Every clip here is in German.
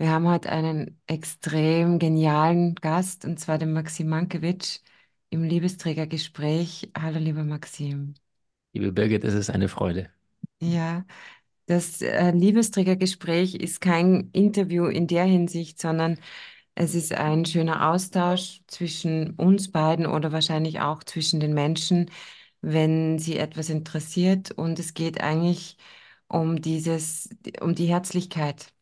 Wir haben heute einen extrem genialen Gast, und zwar den Maxim Mankiewicz im Liebesträgergespräch. Hallo, lieber Maxim. Liebe Birgit, es ist eine Freude. Ja, das äh, Liebesträgergespräch ist kein Interview in der Hinsicht, sondern es ist ein schöner Austausch zwischen uns beiden oder wahrscheinlich auch zwischen den Menschen, wenn sie etwas interessiert. Und es geht eigentlich um dieses, um die Herzlichkeit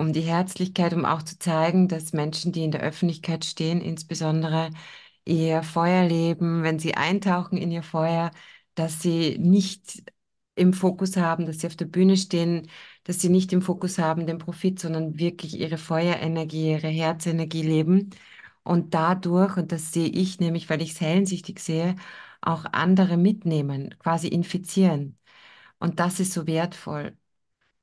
um die Herzlichkeit, um auch zu zeigen, dass Menschen, die in der Öffentlichkeit stehen, insbesondere ihr Feuer leben, wenn sie eintauchen in ihr Feuer, dass sie nicht im Fokus haben, dass sie auf der Bühne stehen, dass sie nicht im Fokus haben den Profit, sondern wirklich ihre Feuerenergie, ihre Herzenergie leben und dadurch, und das sehe ich nämlich, weil ich es hellensichtig sehe, auch andere mitnehmen, quasi infizieren. Und das ist so wertvoll.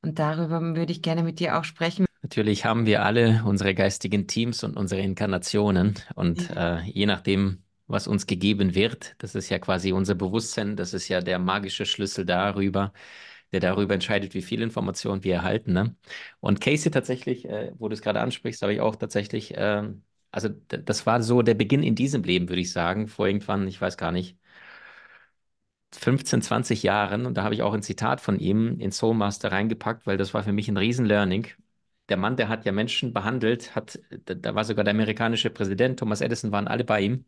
Und darüber würde ich gerne mit dir auch sprechen. Natürlich haben wir alle unsere geistigen Teams und unsere Inkarnationen. Und ja. Mhm. äh, je nachdem, was uns gegeben wird, das ist ja quasi unser Bewusstsein, das ist ja der magische Schlüssel darüber, der darüber entscheidet, wie viel Information wir erhalten. Ne? Und Casey tatsächlich, äh, wo du es gerade ansprichst, habe ich auch tatsächlich, äh, also das war so der Beginn in diesem Leben, würde ich sagen, vor irgendwann, ich weiß gar nicht, 15, 20 Jahren. Und da habe ich auch ein Zitat von ihm in Soulmaster reingepackt, weil das war für mich ein Riesen-Learning der Mann, der hat ja Menschen behandelt, hat, da war sogar der amerikanische Präsident, Thomas Edison, waren alle bei ihm.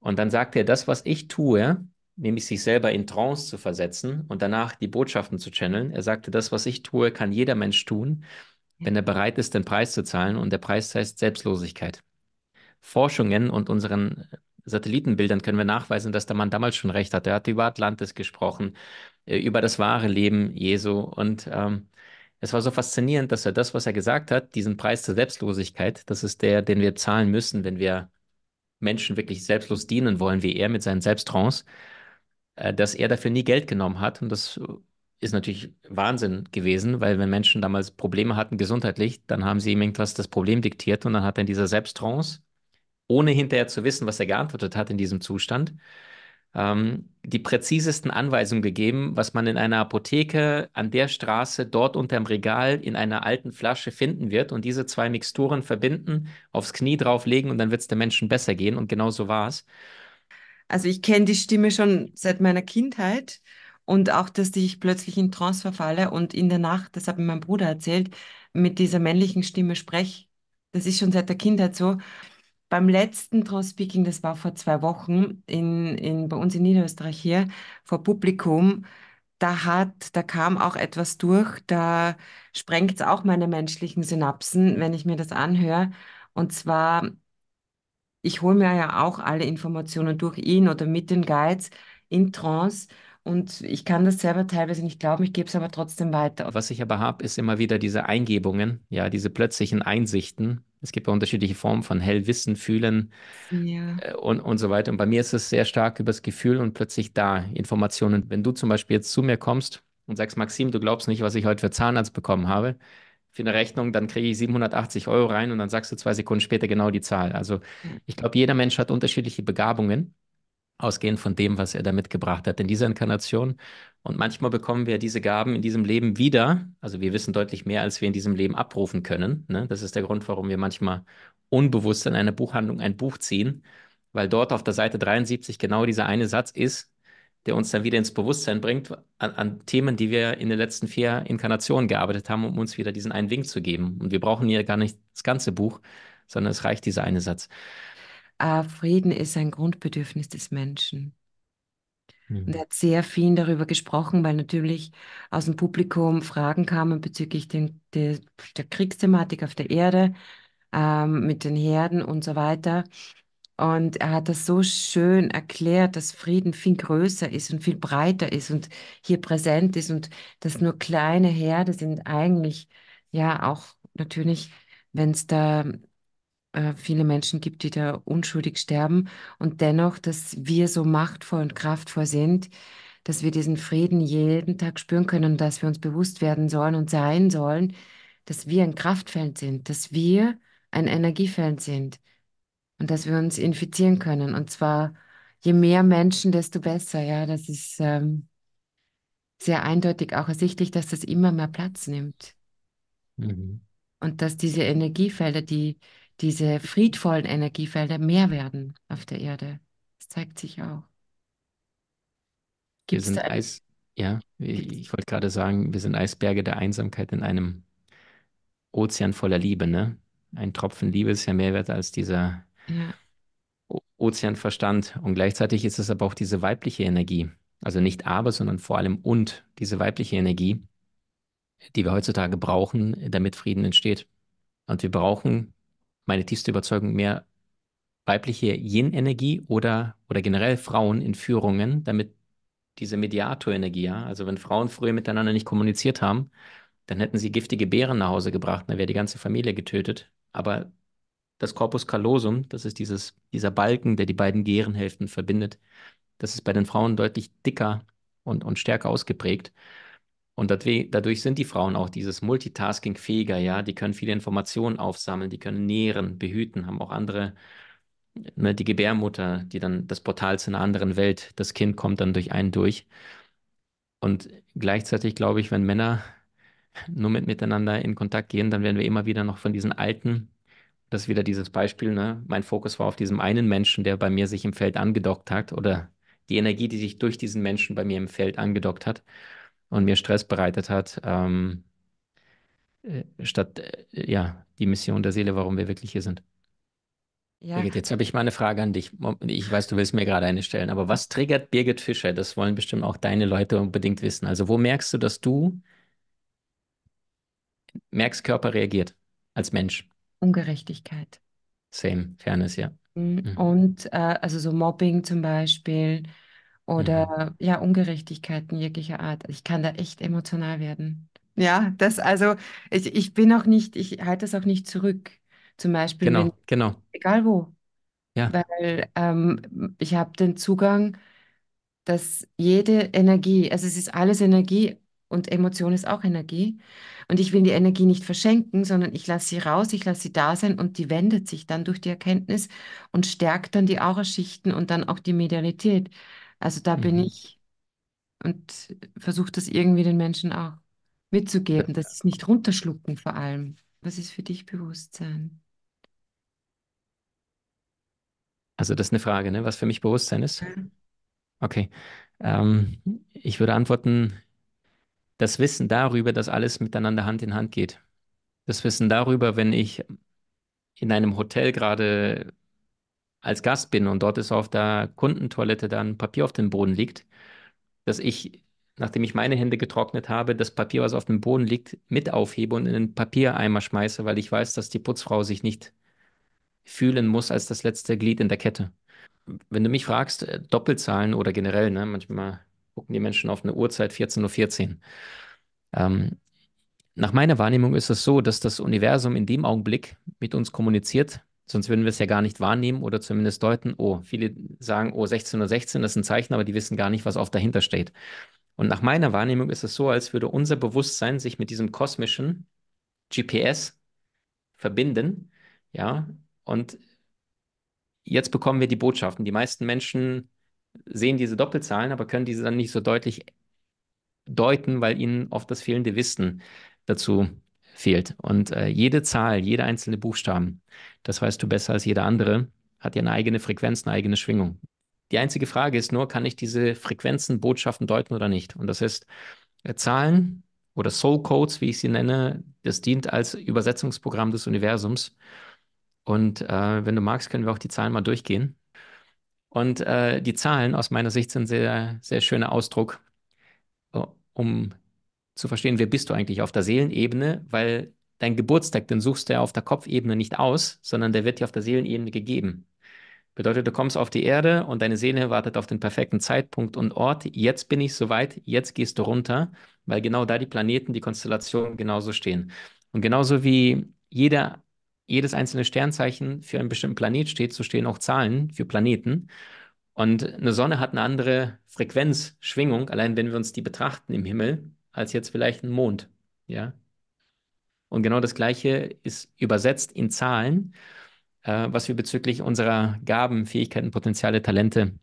Und dann sagte er, das, was ich tue, nämlich sich selber in Trance zu versetzen und danach die Botschaften zu channeln. Er sagte, das, was ich tue, kann jeder Mensch tun, wenn er bereit ist, den Preis zu zahlen. Und der Preis heißt Selbstlosigkeit. Forschungen und unseren Satellitenbildern können wir nachweisen, dass der Mann damals schon recht hat. Er hat über Atlantis gesprochen, äh, über das wahre Leben Jesu und ähm, es war so faszinierend, dass er das, was er gesagt hat, diesen Preis der Selbstlosigkeit, das ist der, den wir zahlen müssen, wenn wir Menschen wirklich selbstlos dienen wollen, wie er mit seinen Selbsttrance, äh, dass er dafür nie Geld genommen hat. Und das ist natürlich Wahnsinn gewesen, weil wenn Menschen damals Probleme hatten gesundheitlich, dann haben sie ihm irgendwas das Problem diktiert und dann hat er in dieser Selbsttrance, ohne hinterher zu wissen, was er geantwortet hat in diesem Zustand, ähm, die präzisesten Anweisungen gegeben, was man in einer Apotheke an der Straße dort unterm Regal in einer alten Flasche finden wird und diese zwei Mixturen verbinden, aufs Knie drauflegen und dann wird es den Menschen besser gehen und genau so war es. Also ich kenne die Stimme schon seit meiner Kindheit und auch, dass ich plötzlich in Trance verfalle und in der Nacht, das hat mir mein Bruder erzählt, mit dieser männlichen Stimme spreche. Das ist schon seit der Kindheit so beim letzten True Speaking, das war vor zwei Wochen in, in, bei uns in Niederösterreich hier, vor Publikum, da hat, da kam auch etwas durch, da sprengt es auch meine menschlichen Synapsen, wenn ich mir das anhöre. Und zwar, ich hole mir ja auch alle Informationen durch ihn oder mit den Guides in Trance. Und ich kann das selber teilweise nicht glauben, ich gebe es aber trotzdem weiter. Was ich aber habe, ist immer wieder diese Eingebungen, ja, diese plötzlichen Einsichten, es gibt ja unterschiedliche Formen von Hellwissen, Fühlen ja. Äh, und, und so weiter. Und bei mir ist es sehr stark übers Gefühl und plötzlich da Informationen. Wenn du zum Beispiel jetzt zu mir kommst und sagst, Maxim, du glaubst nicht, was ich heute für Zahnarzt bekommen habe, für eine Rechnung, dann kriege ich 780 Euro rein und dann sagst du zwei Sekunden später genau die Zahl. Also ich glaube, jeder Mensch hat unterschiedliche Begabungen ausgehend von dem, was er da mitgebracht hat in dieser Inkarnation. Und manchmal bekommen wir diese Gaben in diesem Leben wieder. Also wir wissen deutlich mehr, als wir in diesem Leben abrufen können. Ne? Das ist der Grund, warum wir manchmal unbewusst in einer Buchhandlung ein Buch ziehen, weil dort auf der Seite 73 genau dieser eine Satz ist, der uns dann wieder ins Bewusstsein bringt an, an Themen, die wir in den letzten vier Inkarnationen gearbeitet haben, um uns wieder diesen einen Wink zu geben. Und wir brauchen hier gar nicht das ganze Buch, sondern es reicht dieser eine Satz. Äh, Frieden ist ein Grundbedürfnis des Menschen. Mhm. Und er hat sehr viel darüber gesprochen, weil natürlich aus dem Publikum Fragen kamen bezüglich den, der, der Kriegsthematik auf der Erde, ähm, mit den Herden und so weiter. Und er hat das so schön erklärt, dass Frieden viel größer ist und viel breiter ist und hier präsent ist und dass nur kleine Herde sind eigentlich ja auch natürlich, wenn es da äh, viele Menschen gibt, die da unschuldig sterben und dennoch, dass wir so machtvoll und kraftvoll sind, dass wir diesen Frieden jeden Tag spüren können, dass wir uns bewusst werden sollen und sein sollen, dass wir ein Kraftfeld sind, dass wir ein Energiefeld sind und dass wir uns infizieren können. Und zwar je mehr Menschen, desto besser. Ja, das ist ähm, sehr eindeutig auch ersichtlich, dass das immer mehr Platz nimmt. Mhm. Und dass diese Energiefelder, die diese friedvollen Energiefelder mehr werden auf der Erde. Das zeigt sich auch. Gibt's wir sind Eis, ja, ich, wollte gerade sagen, wir sind Eisberge der Einsamkeit in einem Ozean voller Liebe, ne? Ein Tropfen Liebe ist ja mehr wert als dieser ja. Ozeanverstand. Und gleichzeitig ist es aber auch diese weibliche Energie. Also nicht aber, sondern vor allem und diese weibliche Energie, die wir heutzutage brauchen, damit Frieden entsteht. Und wir brauchen meine tiefste Überzeugung, mehr weibliche Yin-Energie oder, oder generell Frauen in Führungen, damit diese Mediatorenergie, ja, also wenn Frauen früher miteinander nicht kommuniziert haben, dann hätten sie giftige Beeren nach Hause gebracht, dann wäre die ganze Familie getötet. Aber das Corpus callosum, das ist dieses, dieser Balken, der die beiden Gehirnhälften verbindet, das ist bei den Frauen deutlich dicker und, und stärker ausgeprägt. Und dadurch sind die Frauen auch dieses Multitasking fähiger, ja. Die können viele Informationen aufsammeln, die können nähren, behüten, haben auch andere, ne, die Gebärmutter, die dann das Portal zu einer anderen Welt, das Kind kommt dann durch einen durch. Und gleichzeitig glaube ich, wenn Männer nur mit miteinander in Kontakt gehen, dann werden wir immer wieder noch von diesen alten, das ist wieder dieses Beispiel, ne? Mein Fokus war auf diesem einen Menschen, der bei mir sich im Feld angedockt hat oder die Energie, die sich durch diesen Menschen bei mir im Feld angedockt hat und mir Stress bereitet hat, ähm, äh, statt äh, ja, die Mission der Seele, warum wir wirklich hier sind. Ja. Birgit, jetzt habe ich mal eine Frage an dich. Ich weiß, du willst mir gerade eine stellen, aber was triggert Birgit Fischer? Das wollen bestimmt auch deine Leute unbedingt wissen. Also, wo merkst du, dass du merkst, Körper reagiert als Mensch? Ungerechtigkeit. Same, Fairness, ja. Mhm. Mhm. Und äh, also so Mobbing zum Beispiel Mhm. oder mhm. ja, Ungerechtigkeiten jeglicher Art. Ich kann da echt emotional werden. Ja, das also, ich, ich bin auch nicht, ich halte das auch nicht zurück. Zum Beispiel, genau, wenn, genau. egal wo. Ja. Weil ähm, ich habe den Zugang, dass jede Energie, also es ist alles Energie und Emotion ist auch Energie. Und ich will die Energie nicht verschenken, sondern ich lasse sie raus, ich lasse sie da sein und die wendet sich dann durch die Erkenntnis und stärkt dann die Auraschichten und dann auch die Medialität. Also da bin mhm. ich und versuche das irgendwie den Menschen auch mitzugeben, dass sie es nicht runterschlucken vor allem. Was ist für dich Bewusstsein? Also das ist eine Frage, ne? Was für mich Bewusstsein ist? Okay. Ähm, ich würde antworten, das Wissen darüber, dass alles miteinander Hand in Hand geht. Das Wissen darüber, wenn ich in einem Hotel gerade als Gast bin und dort ist auf der Kundentoilette dann Papier auf dem Boden liegt, dass ich, nachdem ich meine Hände getrocknet habe, das Papier, was auf dem Boden liegt, mit aufhebe und in den Papiereimer schmeiße, weil ich weiß, dass die Putzfrau sich nicht fühlen muss als das letzte Glied in der Kette. Wenn du mich fragst, äh, Doppelzahlen oder generell, ne, manchmal gucken die Menschen auf eine Uhrzeit 14.14 .14 Uhr. Ähm, nach meiner Wahrnehmung ist es so, dass das Universum in dem Augenblick mit uns kommuniziert, Sonst würden wir es ja gar nicht wahrnehmen oder zumindest deuten, oh, viele sagen, oh, 16.16 Uhr, das ist ein Zeichen, aber die wissen gar nicht, was oft dahinter steht. Und nach meiner Wahrnehmung ist es so, als würde unser Bewusstsein sich mit diesem kosmischen GPS verbinden, ja, und jetzt bekommen wir die Botschaften. Die meisten Menschen sehen diese Doppelzahlen, aber können diese dann nicht so deutlich deuten, weil ihnen oft das fehlende Wissen dazu fehlt. Und äh, jede Zahl, jeder einzelne Buchstaben, das weißt du besser als jeder andere, hat ja eine eigene Frequenz, eine eigene Schwingung. Die einzige Frage ist nur, kann ich diese Frequenzen, Botschaften deuten oder nicht? Und das heißt, äh, Zahlen oder Soul Codes, wie ich sie nenne, das dient als Übersetzungsprogramm des Universums. Und äh, wenn du magst, können wir auch die Zahlen mal durchgehen. Und äh, die Zahlen aus meiner Sicht sind sehr, sehr schöner Ausdruck, äh, um zu verstehen, wer bist du eigentlich auf der Seelenebene, weil dein Geburtstag, den suchst du ja auf der Kopfebene nicht aus, sondern der wird dir auf der Seelenebene gegeben. Bedeutet, du kommst auf die Erde und deine Seele wartet auf den perfekten Zeitpunkt und Ort. Jetzt bin ich soweit, jetzt gehst du runter, weil genau da die Planeten, die Konstellationen genauso stehen. Und genauso wie jeder, jedes einzelne Sternzeichen für einen bestimmten Planet steht, so stehen auch Zahlen für Planeten. Und eine Sonne hat eine andere Frequenzschwingung, Allein wenn wir uns die betrachten im Himmel, als jetzt vielleicht ein Mond. Ja? Und genau das Gleiche ist übersetzt in Zahlen, äh, was wir bezüglich unserer Gaben, Fähigkeiten, Potenziale, Talente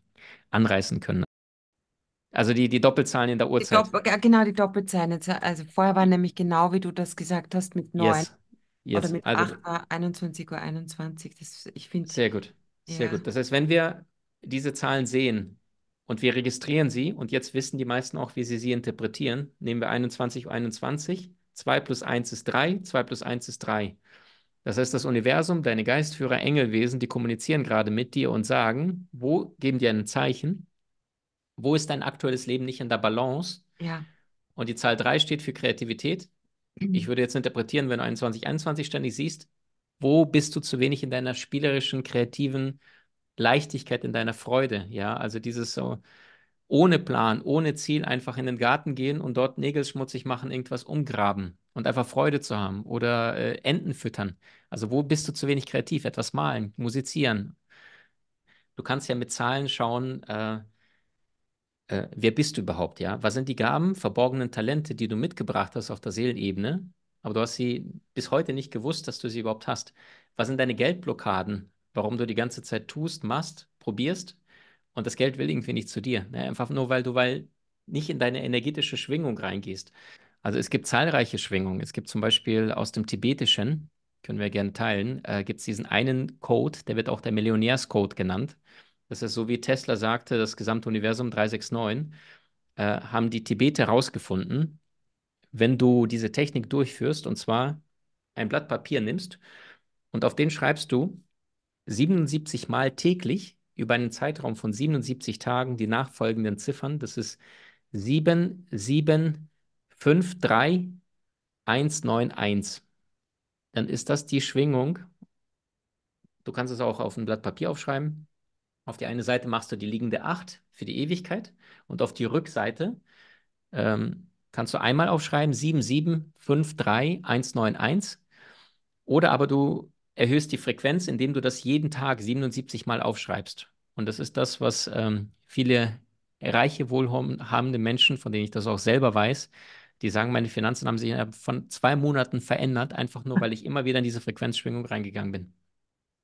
anreißen können. Also die, die Doppelzahlen in der Uhrzeit. Die genau, die Doppelzahlen. Also vorher war nämlich genau, wie du das gesagt hast, mit 9 yes. Yes. oder mit also, 8 war 21 Uhr 21. Das, ich finde Sehr gut, sehr ja. gut. Das heißt, wenn wir diese Zahlen sehen, und wir registrieren sie und jetzt wissen die meisten auch, wie sie sie interpretieren. Nehmen wir 21, 21, 2 plus 1 ist 3, 2 plus 1 ist 3. Das heißt, das Universum, deine Geistführer, Engelwesen, die kommunizieren gerade mit dir und sagen, wo geben dir ein Zeichen, wo ist dein aktuelles Leben nicht in der Balance? Ja. Und die Zahl 3 steht für Kreativität. Ich würde jetzt interpretieren, wenn du 21, 21 ständig siehst, wo bist du zu wenig in deiner spielerischen, kreativen Leichtigkeit, in deiner Freude. Ja, also dieses so ohne Plan, ohne Ziel einfach in den Garten gehen und dort Nägel schmutzig machen, irgendwas umgraben und einfach Freude zu haben oder äh, Enten füttern. Also wo bist du zu wenig kreativ? Etwas malen, musizieren. Du kannst ja mit Zahlen schauen, äh, äh, wer bist du überhaupt, ja? Was sind die Gaben, verborgenen Talente, die du mitgebracht hast auf der Seelenebene, aber du hast sie bis heute nicht gewusst, dass du sie überhaupt hast. Was sind deine Geldblockaden? warum du die ganze Zeit tust, machst, probierst und das Geld will irgendwie nicht zu dir. Ne? Einfach nur, weil du weil nicht in deine energetische Schwingung reingehst. Also es gibt zahlreiche Schwingungen. Es gibt zum Beispiel aus dem Tibetischen, können wir gerne teilen, äh, gibt es diesen einen Code, der wird auch der Millionärscode genannt. Das ist so wie Tesla sagte, das gesamte Universum 369, äh, haben die Tibeter herausgefunden, wenn du diese Technik durchführst, und zwar ein Blatt Papier nimmst und auf den schreibst du 77 Mal täglich über einen Zeitraum von 77 Tagen die nachfolgenden Ziffern. Das ist 7, 7, 5, 3, 1, 9, 1. Dann ist das die Schwingung. Du kannst es auch auf ein Blatt Papier aufschreiben. Auf die eine Seite machst du die liegende 8 für die Ewigkeit und auf die Rückseite ähm, kannst du einmal aufschreiben 7, 7, 5, 3, 1, 9, 1. Oder aber du erhöhst die Frequenz, indem du das jeden Tag 77 Mal aufschreibst. Und das ist das, was ähm, viele reiche, wohlhabende Menschen, von denen ich das auch selber weiß, die sagen, meine Finanzen haben sich innerhalb von zwei Monaten verändert, einfach nur, weil ich immer wieder in diese Frequenzschwingung reingegangen bin.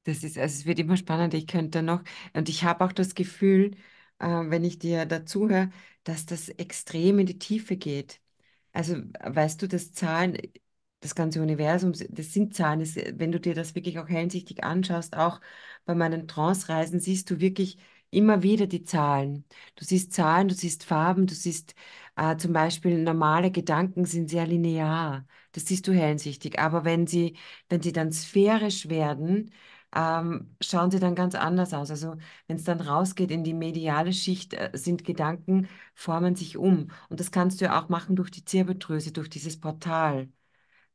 Das ist, also es wird immer spannend. Ich könnte noch, und ich habe auch das Gefühl, äh, wenn ich dir dazuhöre, dass das extrem in die Tiefe geht. Also weißt du, dass Zahlen das ganze Universum, das sind Zahlen. Das, wenn du dir das wirklich auch hellsichtig anschaust, auch bei meinen Trance-Reisen siehst du wirklich immer wieder die Zahlen. Du siehst Zahlen, du siehst Farben, du siehst äh, zum Beispiel normale Gedanken sind sehr linear. Das siehst du hellsichtig. Aber wenn sie, wenn sie dann sphärisch werden, ähm, schauen sie dann ganz anders aus. Also wenn es dann rausgeht in die mediale Schicht, äh, sind Gedanken, formen sich um. Und das kannst du ja auch machen durch die Zirbeldrüse, durch dieses Portal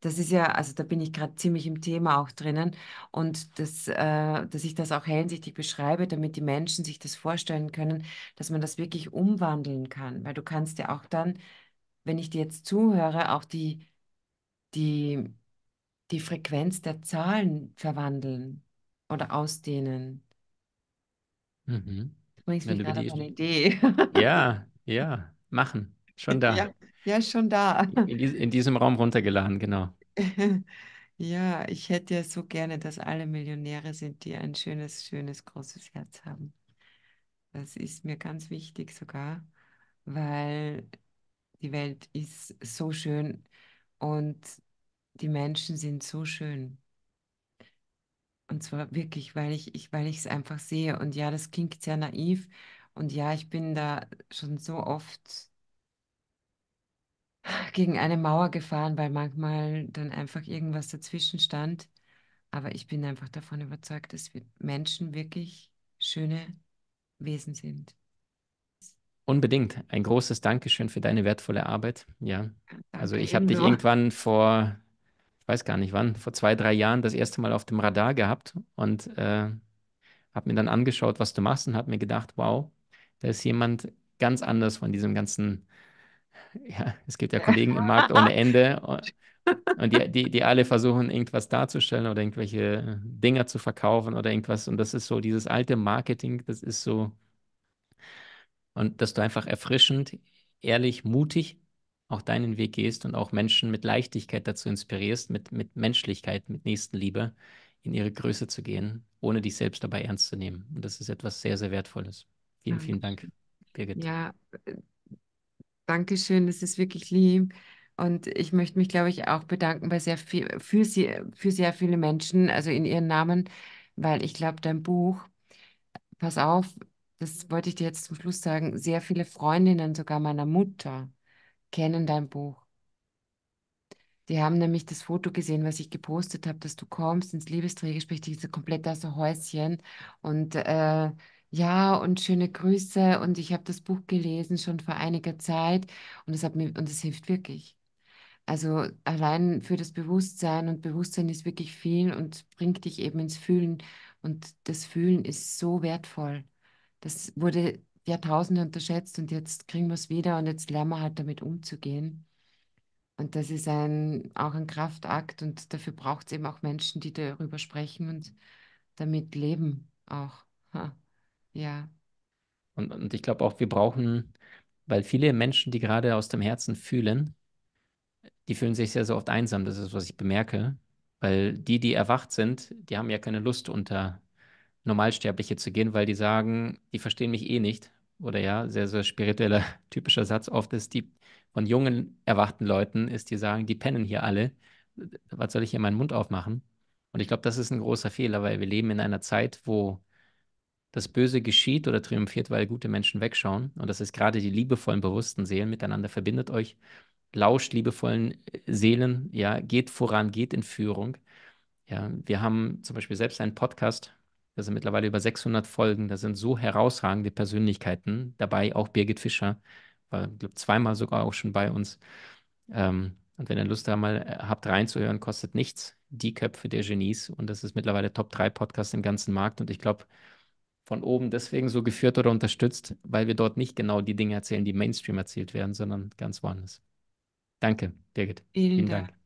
das ist ja, also da bin ich gerade ziemlich im Thema auch drinnen und das, äh, dass ich das auch hinsichtlich beschreibe, damit die Menschen sich das vorstellen können, dass man das wirklich umwandeln kann, weil du kannst ja auch dann, wenn ich dir jetzt zuhöre, auch die, die, die Frequenz der Zahlen verwandeln oder ausdehnen. Mhm. Du bringst mich gerade auf eine Idee. Ja, ja, machen. Schon da. Ja, ja schon da. In, in diesem Raum runtergeladen, genau. Ja, ich hätte ja so gerne, dass alle Millionäre sind, die ein schönes, schönes, großes Herz haben. Das ist mir ganz wichtig sogar, weil die Welt ist so schön und die Menschen sind so schön. Und zwar wirklich, weil ich, ich weil ich es einfach sehe. Und ja, das klingt sehr naiv. Und ja, ich bin da schon so oft gegen eine Mauer gefahren, weil manchmal dann einfach irgendwas dazwischen stand. Aber ich bin einfach davon überzeugt, dass wir Menschen wirklich schöne Wesen sind. Unbedingt. Ein großes Dankeschön für deine wertvolle Arbeit. Ja. Also Danke also ich habe dich irgendwann vor, ich weiß gar nicht wann, vor zwei, drei Jahren das erste Mal auf dem Radar gehabt und äh, habe mir dann angeschaut, was du machst und habe mir gedacht, wow, da ist jemand ganz anders von diesem ganzen ja, es gibt ja Kollegen im Markt ohne Ende und, und die, die, die alle versuchen, irgendwas darzustellen oder irgendwelche Dinger zu verkaufen oder irgendwas. Und das ist so dieses alte Marketing, das ist so, und dass du einfach erfrischend, ehrlich, mutig auch deinen Weg gehst und auch Menschen mit Leichtigkeit dazu inspirierst, mit, mit Menschlichkeit, mit Nächstenliebe in ihre Größe zu gehen, ohne dich selbst dabei ernst zu nehmen. Und das ist etwas sehr, sehr Wertvolles. Vielen, vielen Dank, Birgit. Ja, Dankeschön, das ist wirklich lieb. Und ich möchte mich, glaube ich, auch bedanken bei sehr viel, für, sehr, für sehr viele Menschen, also in ihren Namen, weil ich glaube, dein Buch, pass auf, das wollte ich dir jetzt zum Schluss sagen, sehr viele Freundinnen, sogar meiner Mutter, kennen dein Buch. Die haben nämlich das Foto gesehen, was ich gepostet habe, dass du kommst ins Liebesträgespräch, die sind komplett aus Häuschen und äh, ja, und schöne Grüße. Und ich habe das Buch gelesen schon vor einiger Zeit und es hat mir, und es hilft wirklich. Also allein für das Bewusstsein und Bewusstsein ist wirklich viel und bringt dich eben ins Fühlen. Und das Fühlen ist so wertvoll. Das wurde Jahrtausende unterschätzt und jetzt kriegen wir es wieder und jetzt lernen wir halt damit umzugehen. Und das ist ein, auch ein Kraftakt und dafür braucht es eben auch Menschen, die darüber sprechen und damit leben auch. Ha. Ja. Und, und ich glaube auch, wir brauchen, weil viele Menschen, die gerade aus dem Herzen fühlen, die fühlen sich sehr, sehr oft einsam. Das ist, was ich bemerke. Weil die, die erwacht sind, die haben ja keine Lust, unter Normalsterbliche zu gehen, weil die sagen, die verstehen mich eh nicht. Oder ja, sehr, sehr spiritueller typischer Satz oft ist, die von jungen, erwachten Leuten ist, die sagen, die pennen hier alle. Was soll ich hier meinen Mund aufmachen? Und ich glaube, das ist ein großer Fehler, weil wir leben in einer Zeit, wo das Böse geschieht oder triumphiert, weil gute Menschen wegschauen. Und das ist gerade die liebevollen, bewussten Seelen miteinander. Verbindet euch, lauscht liebevollen äh, Seelen, ja, geht voran, geht in Führung. Ja, wir haben zum Beispiel selbst einen Podcast, da sind mittlerweile über 600 Folgen, da sind so herausragende Persönlichkeiten dabei, auch Birgit Fischer, war, glaube zweimal sogar auch schon bei uns. Ähm, und wenn ihr Lust da mal äh, habt reinzuhören, kostet nichts. Die Köpfe der Genies und das ist mittlerweile Top 3 Podcast im ganzen Markt und ich glaube, von oben deswegen so geführt oder unterstützt, weil wir dort nicht genau die Dinge erzählen, die Mainstream erzählt werden, sondern ganz woanders. Danke, Birgit. Vielen, Vielen Dank. Dank.